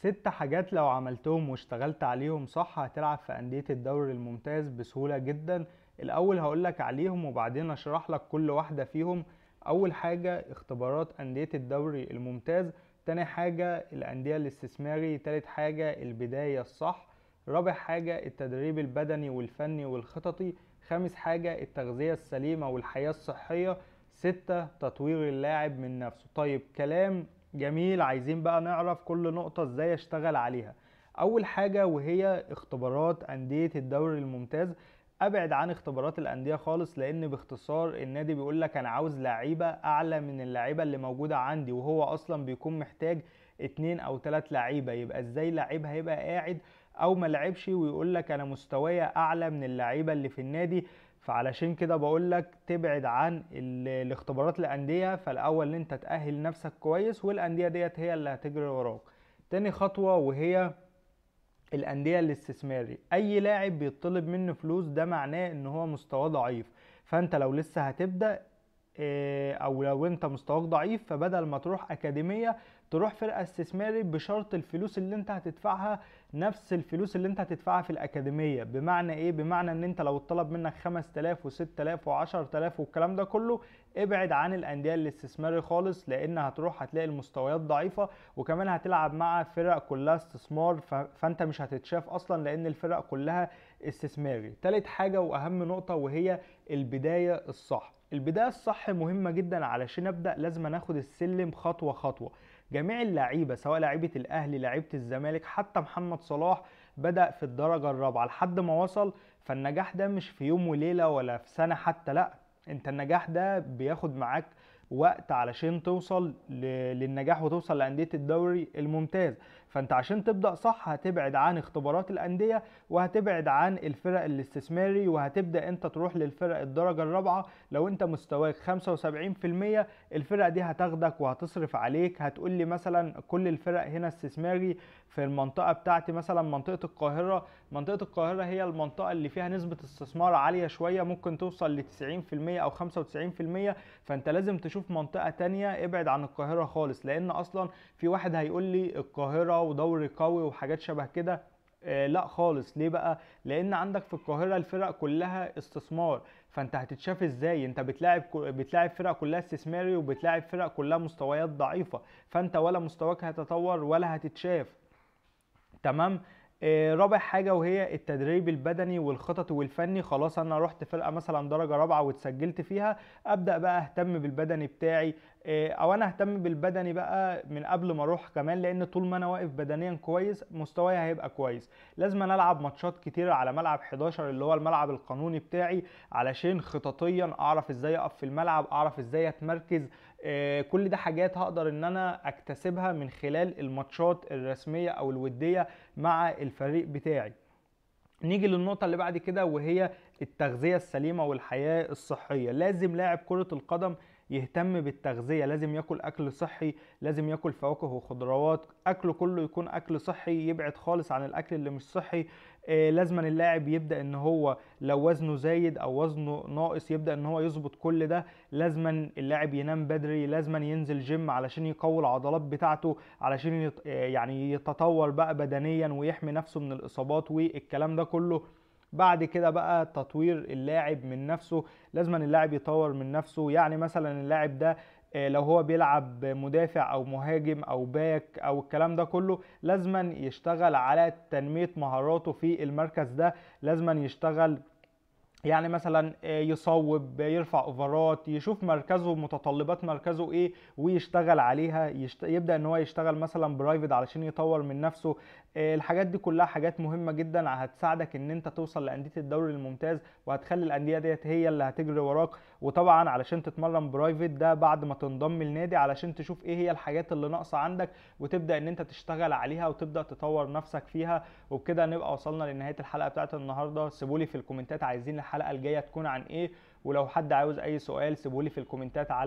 ست حاجات لو عملتهم واشتغلت عليهم صح هتلعب في أندية الدوري الممتاز بسهولة جدا الأول هقولك عليهم وبعدين أشرح لك كل واحدة فيهم أول حاجة اختبارات أندية الدوري الممتاز تاني حاجة الأندية الاستثماري تالت حاجة البداية الصح رابع حاجة التدريب البدني والفني والخططي خامس حاجة التغذية السليمة والحياة الصحية ستة تطوير اللاعب من نفسه طيب كلام جميل عايزين بقى نعرف كل نقطة ازاي اشتغل عليها اول حاجة وهي اختبارات اندية الدوري الممتاز ابعد عن اختبارات الانديه خالص لان باختصار النادي بيقول لك انا عاوز لعيبه اعلى من اللعيبه اللي موجوده عندي وهو اصلا بيكون محتاج اتنين او تلات لعيبه يبقى ازاي لعيب هيبقى قاعد او ملعبش ويقول لك انا مستوايا اعلى من اللعيبه اللي في النادي فعلشان كده بقول لك تبعد عن الاختبارات الانديه فالاول ان انت تاهل نفسك كويس والانديه ديت هي اللي هتجري وراك تاني خطوه وهي الانديه الاستثماري اي لاعب بيطلب منه فلوس ده معناه ان هو مستواه ضعيف فانت لو لسه هتبدا آه، او لو انت مستواك ضعيف فبدل ما تروح اكاديميه تروح فرقه استثماري بشرط الفلوس اللي انت هتدفعها نفس الفلوس اللي انت هتدفعها في الاكاديميه بمعنى ايه بمعنى ان انت لو اتطلب منك 5000 و6000 و10000 والكلام ده كله ابعد عن الانديه الاستثماري خالص لان هتروح هتلاقي المستويات ضعيفه وكمان هتلعب مع فرق كلها استثمار فانت مش هتتشاف اصلا لان الفرق كلها استثماري تالت حاجه واهم نقطه وهي البدايه الصح البدايه الصح مهمه جدا علشان ابدا لازم ناخد السلم خطوه خطوه جميع اللعيبه سواء لعيبه الاهلي لعيبه الزمالك حتى محمد صلاح بدا في الدرجه الرابعه لحد ما وصل فالنجاح ده مش في يوم وليله ولا في سنه حتى لا انت النجاح ده بياخد معاك وقت علشان توصل للنجاح وتوصل لانديه الدوري الممتاز فانت عشان تبدا صح هتبعد عن اختبارات الانديه وهتبعد عن الفرق الاستثماري وهتبدا انت تروح للفرق الدرجه الرابعه لو انت مستواك 75% الفرق دي هتاخدك وهتصرف عليك هتقول لي مثلا كل الفرق هنا استثماري في المنطقه بتاعتي مثلا منطقه القاهره منطقه القاهره هي المنطقه اللي فيها نسبه استثمار عاليه شويه ممكن توصل ل 90% او 95% فانت لازم تشوف شوف منطقه تانية ابعد عن القاهره خالص لان اصلا في واحد هيقول لي القاهره ودوري قوي وحاجات شبه كده آه لا خالص ليه بقى لان عندك في القاهره الفرق كلها استثمار فانت هتتشاف ازاي انت بتلاعب بتلاعب فرق كلها استثماري وبتلاعب فرق كلها مستويات ضعيفه فانت ولا مستواك هيتطور ولا هتتشاف تمام آه، رابع حاجه وهي التدريب البدني والخطط والفني خلاص انا رحت فرقه مثلا درجه رابعه واتسجلت فيها ابدا بقى اهتم بالبدني بتاعي آه، او انا اهتم بالبدني بقى من قبل ما اروح كمان لان طول ما انا واقف بدنيا كويس مستواي هيبقى كويس لازم أنا العب ماتشات كتير على ملعب 11 اللي هو الملعب القانوني بتاعي علشان خططيا اعرف ازاي اقف في الملعب اعرف ازاي اتمركز آه، كل ده حاجات هقدر ان انا اكتسبها من خلال الماتشات الرسميه او الوديه مع الفريق بتاعي نيجي للنقطة اللي بعد كده وهي التغذية السليمة والحياة الصحية لازم لاعب كرة القدم يهتم بالتغذيه لازم ياكل اكل صحي لازم ياكل فواكه وخضروات اكله كله يكون اكل صحي يبعد خالص عن الاكل اللي مش صحي لازم آه، لازما اللاعب يبدا ان هو لو وزنه زايد او وزنه ناقص يبدا ان هو يظبط كل ده لازما اللاعب ينام بدري لازما ينزل جيم علشان يقوي العضلات بتاعته علشان آه، يعني يتطور بقى بدنيا ويحمي نفسه من الاصابات والكلام ده كله بعد كده بقى تطوير اللاعب من نفسه لازم اللاعب يطور من نفسه يعني مثلا اللاعب ده آه، لو هو بيلعب مدافع او مهاجم او باك او الكلام ده كله لازما يشتغل على تنميه مهاراته في المركز ده لازم يشتغل يعني مثلا آه، يصوب يرفع اوفرات يشوف مركزه متطلبات مركزه ايه ويشتغل عليها يشت... يبدا ان هو يشتغل مثلا برايفت علشان يطور من نفسه آه، الحاجات دي كلها حاجات مهمه جدا هتساعدك ان انت توصل لانديه الدوري الممتاز وهتخلي الانديه ديت هي اللي هتجري وراك وطبعا علشان تتمرن برايفت ده بعد ما تنضم للنادي علشان تشوف ايه هي الحاجات اللي ناقصه عندك وتبدا ان انت تشتغل عليها وتبدا تطور نفسك فيها وبكده نبقى وصلنا لنهايه الحلقه بتاعت النهارده سيبولي في الكومنتات عايزين الحلقه الجايه تكون عن ايه ولو حد عاوز اي سؤال سيبولي في الكومنتات على